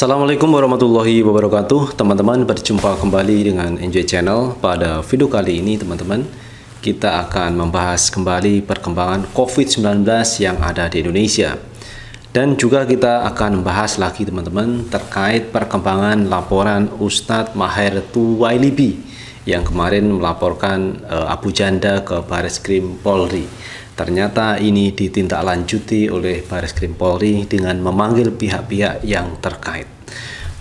Assalamualaikum warahmatullahi wabarakatuh Teman-teman berjumpa kembali dengan NJ Channel Pada video kali ini teman-teman Kita akan membahas kembali perkembangan COVID-19 yang ada di Indonesia Dan juga kita akan membahas lagi teman-teman Terkait perkembangan laporan Ustadz Maher Tuwailibi Yang kemarin melaporkan uh, Abu Janda ke Baris Krim Polri Ternyata ini ditindaklanjuti oleh Baris Krim Polri dengan memanggil pihak-pihak yang terkait.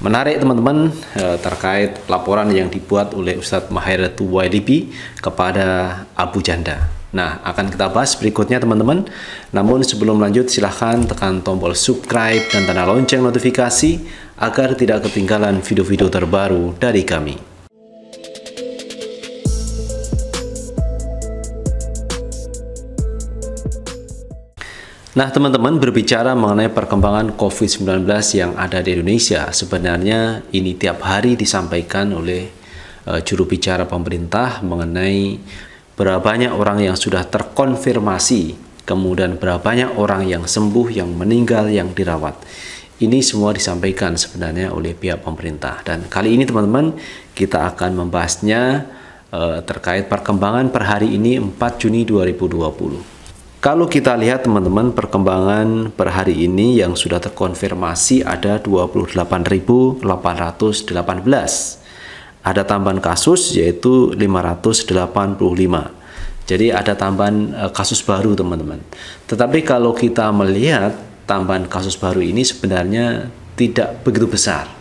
Menarik teman-teman eh, terkait laporan yang dibuat oleh Ustadz Mahairatu Wailibi kepada Abu Janda. Nah, akan kita bahas berikutnya teman-teman. Namun sebelum lanjut silahkan tekan tombol subscribe dan tanda lonceng notifikasi agar tidak ketinggalan video-video terbaru dari kami. Nah, teman-teman berbicara mengenai perkembangan COVID-19 yang ada di Indonesia, sebenarnya ini tiap hari disampaikan oleh uh, juru bicara pemerintah mengenai berapa banyak orang yang sudah terkonfirmasi, kemudian berapa banyak orang yang sembuh, yang meninggal, yang dirawat. Ini semua disampaikan sebenarnya oleh pihak pemerintah dan kali ini teman-teman kita akan membahasnya uh, terkait perkembangan per hari ini 4 Juni 2020. Kalau kita lihat teman-teman perkembangan per hari ini yang sudah terkonfirmasi ada 28.818. Ada tambahan kasus yaitu 585. Jadi ada tambahan e, kasus baru teman-teman. Tetapi kalau kita melihat tambahan kasus baru ini sebenarnya tidak begitu besar.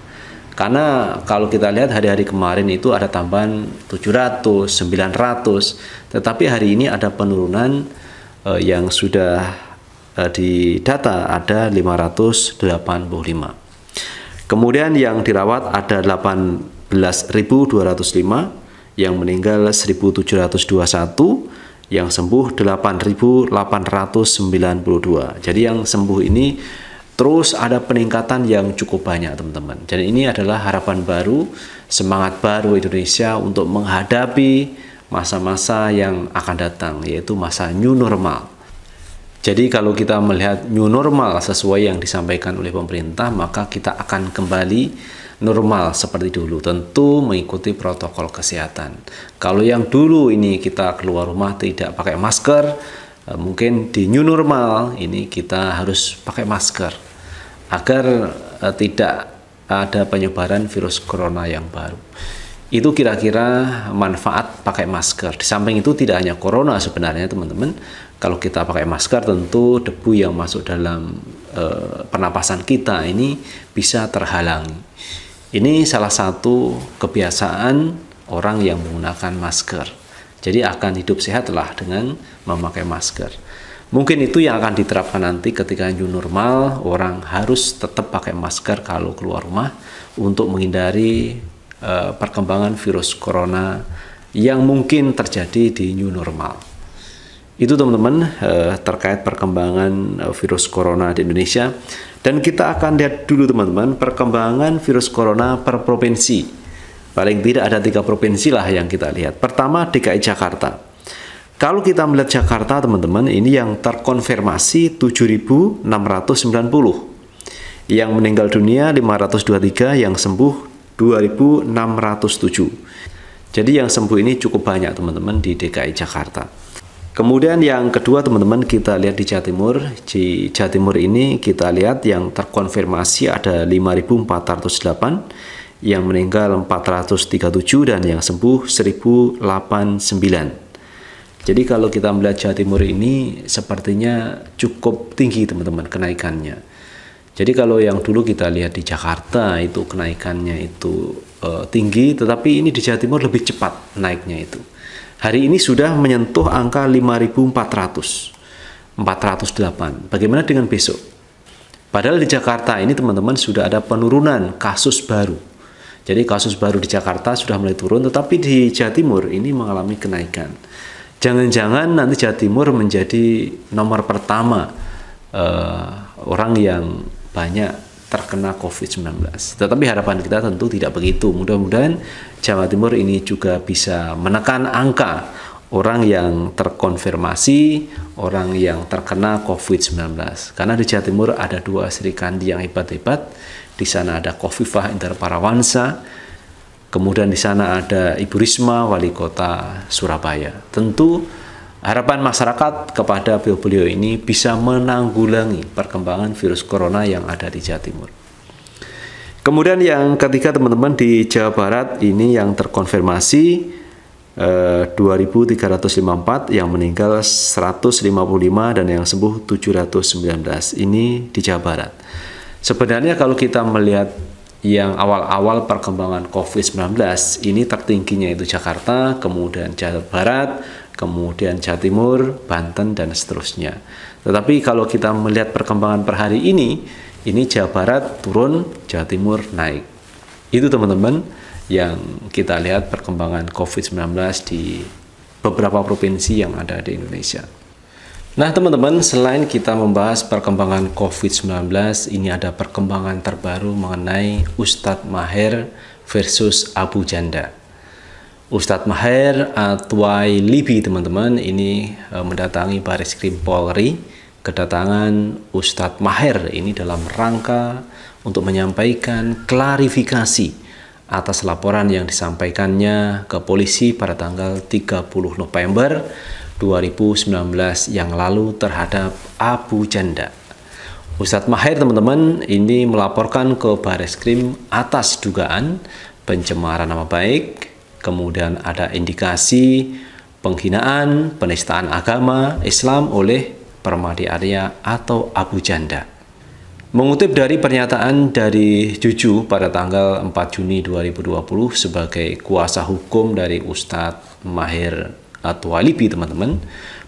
Karena kalau kita lihat hari-hari kemarin itu ada tambahan 700, 900, tetapi hari ini ada penurunan uh, yang sudah uh, eh, didata ada 585. Kemudian yang dirawat ada 18.205, yang meninggal 1.721, yang sembuh 8.892. Jadi yang sembuh ini terus ada peningkatan yang cukup banyak teman-teman. Jadi ini adalah harapan baru, semangat baru Indonesia untuk menghadapi masa-masa yang akan datang, yaitu masa new normal. Jadi kalau kita melihat new normal sesuai yang disampaikan oleh pemerintah, maka kita akan kembali normal seperti dulu, tentu mengikuti protokol kesehatan. Kalau yang dulu ini kita keluar rumah tidak pakai masker, eh, mungkin di new normal ini kita harus pakai masker agar eh, tidak ada penyebaran virus corona yang baru itu kira-kira manfaat pakai masker. Di samping itu tidak hanya corona sebenarnya teman-teman. Kalau kita pakai masker tentu debu yang masuk dalam e, pernapasan kita ini bisa terhalangi. Ini salah satu kebiasaan orang yang menggunakan masker. Jadi akan hidup sehatlah dengan memakai masker. Mungkin itu yang akan diterapkan nanti ketika new normal, orang harus tetap pakai masker kalau keluar rumah untuk menghindari Eh, perkembangan virus corona yang mungkin terjadi di new normal. Itu teman-teman eh, terkait perkembangan eh, virus corona di Indonesia dan kita akan lihat dulu teman-teman perkembangan virus corona per provinsi. Paling tidak ada tiga provinsi lah yang kita lihat. Pertama DKI Jakarta. Kalau kita melihat Jakarta, teman-teman, ini yang terkonfirmasi 7.690. Yang meninggal dunia 523, yang sembuh 2607. Jadi yang sembuh ini cukup banyak teman-teman di DKI Jakarta. Kemudian yang kedua teman-teman kita lihat di Jatimur. Jatimur Di Jatimur ini kita lihat yang terkonfirmasi ada 5408, yang meninggal 437 dan yang sembuh 1089. Jadi kalau kita melihat Jatimur ini sepertinya cukup tinggi teman-teman kenaikannya. Jadi kalau yang dulu kita lihat di Jakarta itu kenaikannya itu uh, tinggi, tetapi ini di Jawa Timur lebih cepat naiknya itu. Hari ini sudah menyentuh angka 5.400, 408. Bagaimana dengan besok? Padahal di Jakarta ini teman-teman sudah ada penurunan kasus baru. Jadi kasus baru di Jakarta sudah mulai turun, tetapi di Jawa Timur ini mengalami kenaikan. Jangan-jangan nanti Jawa Timur menjadi nomor pertama uh, orang yang banyak terkena COVID-19. Tetapi harapan kita tentu tidak begitu. Mudah-mudahan Jawa Timur ini juga bisa menekan angka orang yang terkonfirmasi, orang yang terkena COVID-19. Karena di Jawa Timur ada dua Sri Kandi yang hebat-hebat. Di sana ada Kofifah Inter Parawansa, kemudian di sana ada Ibu Risma, wali kota Surabaya. Tentu Harapan masyarakat kepada beliau-beliau ini bisa menanggulangi perkembangan virus corona yang ada di Jawa Timur. Kemudian yang ketiga teman-teman di Jawa Barat ini yang terkonfirmasi eh, 2354 yang meninggal 155 dan yang sembuh 719 ini di Jawa Barat. Sebenarnya kalau kita melihat yang awal-awal perkembangan COVID-19 ini tertingginya itu Jakarta, kemudian Jawa Barat, kemudian Jawa Timur, Banten, dan seterusnya. Tetapi kalau kita melihat perkembangan per hari ini, ini Jawa Barat turun, Jawa Timur naik. Itu teman-teman yang kita lihat perkembangan COVID-19 di beberapa provinsi yang ada di Indonesia. Nah, teman-teman, selain kita membahas perkembangan COVID-19, ini ada perkembangan terbaru mengenai Ustadz Maher versus Abu Janda. Ustadz Maher Atwai eh, Libi teman-teman ini eh, mendatangi Baris Krim Polri kedatangan Ustadz Maher ini dalam rangka untuk menyampaikan klarifikasi atas laporan yang disampaikannya ke polisi pada tanggal 30 November 2019 yang lalu terhadap Abu Janda. Ustadz Maher teman-teman ini melaporkan ke Baris Krim atas dugaan pencemaran nama baik kemudian ada indikasi penghinaan, penistaan agama Islam oleh Permadi Arya atau Abu Janda. Mengutip dari pernyataan dari Juju pada tanggal 4 Juni 2020 sebagai kuasa hukum dari Ustadz Mahir Atwalibi teman-teman,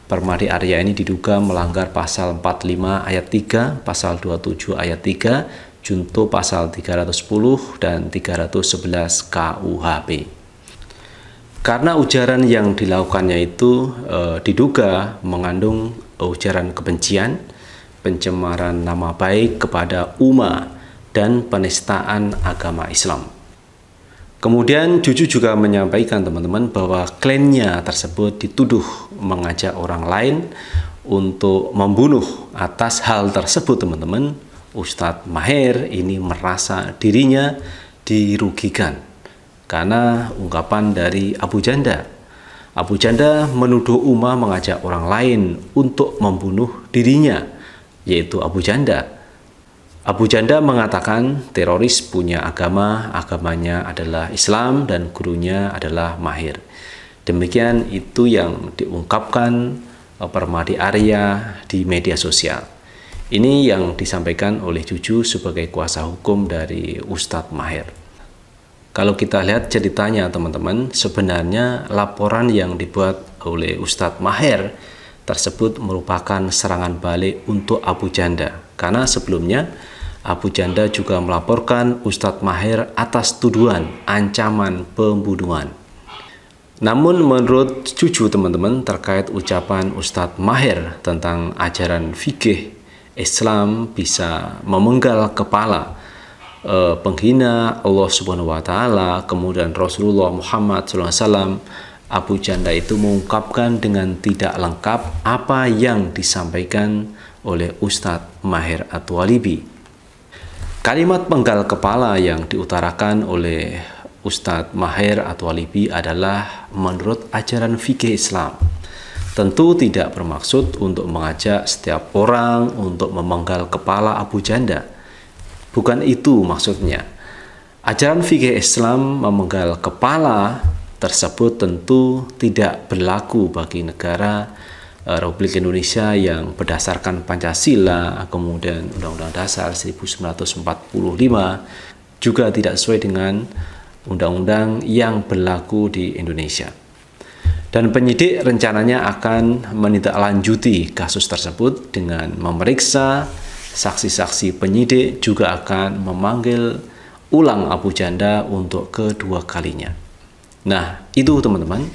Permadi Arya ini diduga melanggar pasal 45 ayat 3, pasal 27 ayat 3, junto pasal 310 dan 311 KUHP. Karena ujaran yang dilakukannya itu e, diduga mengandung ujaran kebencian, pencemaran nama baik kepada umat, dan penistaan agama Islam. Kemudian Juju juga menyampaikan teman-teman bahwa klaimnya tersebut dituduh mengajak orang lain untuk membunuh atas hal tersebut teman-teman. Ustadz Maher ini merasa dirinya dirugikan karena ungkapan dari Abu Janda. Abu Janda menuduh Umar mengajak orang lain untuk membunuh dirinya, yaitu Abu Janda. Abu Janda mengatakan teroris punya agama, agamanya adalah Islam dan gurunya adalah Mahir. Demikian itu yang diungkapkan eh, Permadi Arya di media sosial. Ini yang disampaikan oleh cucu sebagai kuasa hukum dari Ustadz Mahir. Kalau kita lihat ceritanya teman-teman, sebenarnya laporan yang dibuat oleh Ustadz Maher tersebut merupakan serangan balik untuk Abu Janda. Karena sebelumnya Abu Janda juga melaporkan Ustadz Maher atas tuduhan ancaman pembunuhan. Namun menurut cucu teman-teman terkait ucapan Ustadz Maher tentang ajaran fikih Islam bisa memenggal kepala e, penghina Allah Subhanahu wa taala, kemudian Rasulullah Muhammad SAW Abu Janda itu mengungkapkan dengan tidak lengkap apa yang disampaikan oleh Ustadz Maher Atwalibi. Kalimat penggal kepala yang diutarakan oleh Ustadz Maher Atwalibi adalah menurut ajaran fikih Islam. Tentu tidak bermaksud untuk mengajak setiap orang untuk memenggal kepala Abu Janda Bukan itu maksudnya. Ajaran fikih Islam memenggal kepala tersebut tentu tidak berlaku bagi negara eh, Republik Indonesia yang berdasarkan Pancasila, kemudian Undang-Undang Dasar 1945 juga tidak sesuai dengan undang-undang yang berlaku di Indonesia. Dan penyidik rencananya akan menindaklanjuti kasus tersebut dengan memeriksa Saksi-saksi penyidik juga akan memanggil ulang Abu Janda untuk kedua kalinya. Nah, itu teman-teman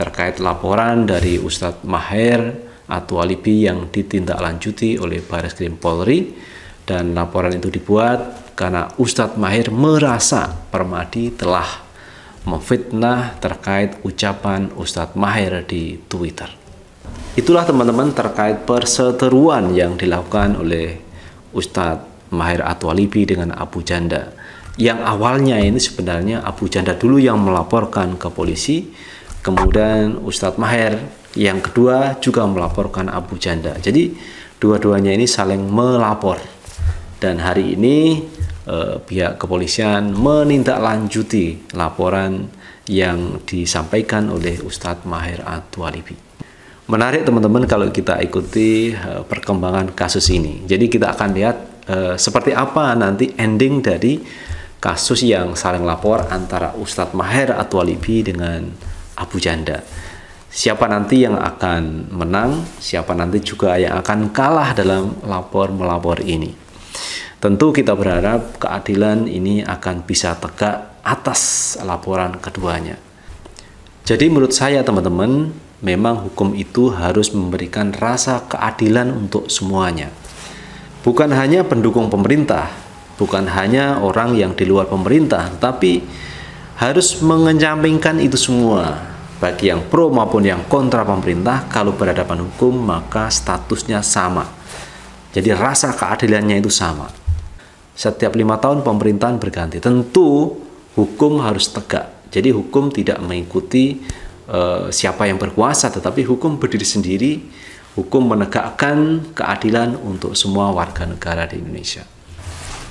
terkait laporan dari Ustadz Maher atau Alibi yang ditindaklanjuti oleh Baris Krim Polri dan laporan itu dibuat karena Ustadz Maher merasa Permadi telah memfitnah terkait ucapan Ustadz Maher di Twitter. Itulah teman-teman terkait perseteruan yang dilakukan oleh Ustadz Mahir Atwalibi dengan Abu Janda yang awalnya ini sebenarnya Abu Janda dulu yang melaporkan ke polisi kemudian Ustadz Maher yang kedua juga melaporkan Abu Janda jadi dua-duanya ini saling melapor dan hari ini eh, pihak kepolisian menindaklanjuti laporan yang disampaikan oleh Ustadz Maher Atwalibi menarik teman-teman kalau kita ikuti uh, perkembangan kasus ini. Jadi kita akan lihat uh, seperti apa nanti ending dari kasus yang saling lapor antara Ustadz Maher atau Alibi dengan Abu Janda. Siapa nanti yang akan menang, siapa nanti juga yang akan kalah dalam lapor melapor ini. Tentu kita berharap keadilan ini akan bisa tegak atas laporan keduanya. Jadi menurut saya teman-teman, memang hukum itu harus memberikan rasa keadilan untuk semuanya. Bukan hanya pendukung pemerintah, bukan hanya orang yang di luar pemerintah, tapi harus mengencampingkan itu semua. Bagi yang pro maupun yang kontra pemerintah, kalau berhadapan hukum maka statusnya sama. Jadi rasa keadilannya itu sama. Setiap lima tahun pemerintahan berganti. Tentu hukum harus tegak. Jadi hukum tidak mengikuti Eh, siapa yang berkuasa, tetapi hukum berdiri sendiri. Hukum menegakkan keadilan untuk semua warga negara di Indonesia.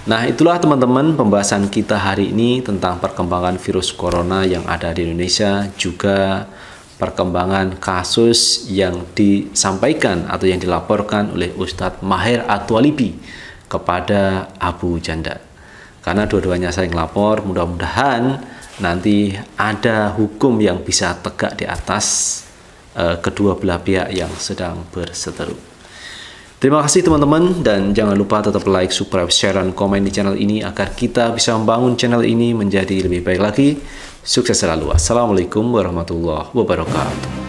Nah, itulah teman-teman pembahasan kita hari ini tentang perkembangan virus corona yang ada di Indonesia, juga perkembangan kasus yang disampaikan atau yang dilaporkan oleh Ustadz Maher Atwalibi kepada Abu Janda. Karena dua-duanya saling lapor, mudah-mudahan nanti ada hukum yang bisa tegak di atas uh, kedua belah pihak yang sedang berseteru. Terima kasih teman-teman dan jangan lupa tetap like, subscribe, share, dan komen di channel ini agar kita bisa membangun channel ini menjadi lebih baik lagi. Sukses selalu. Assalamualaikum warahmatullahi wabarakatuh.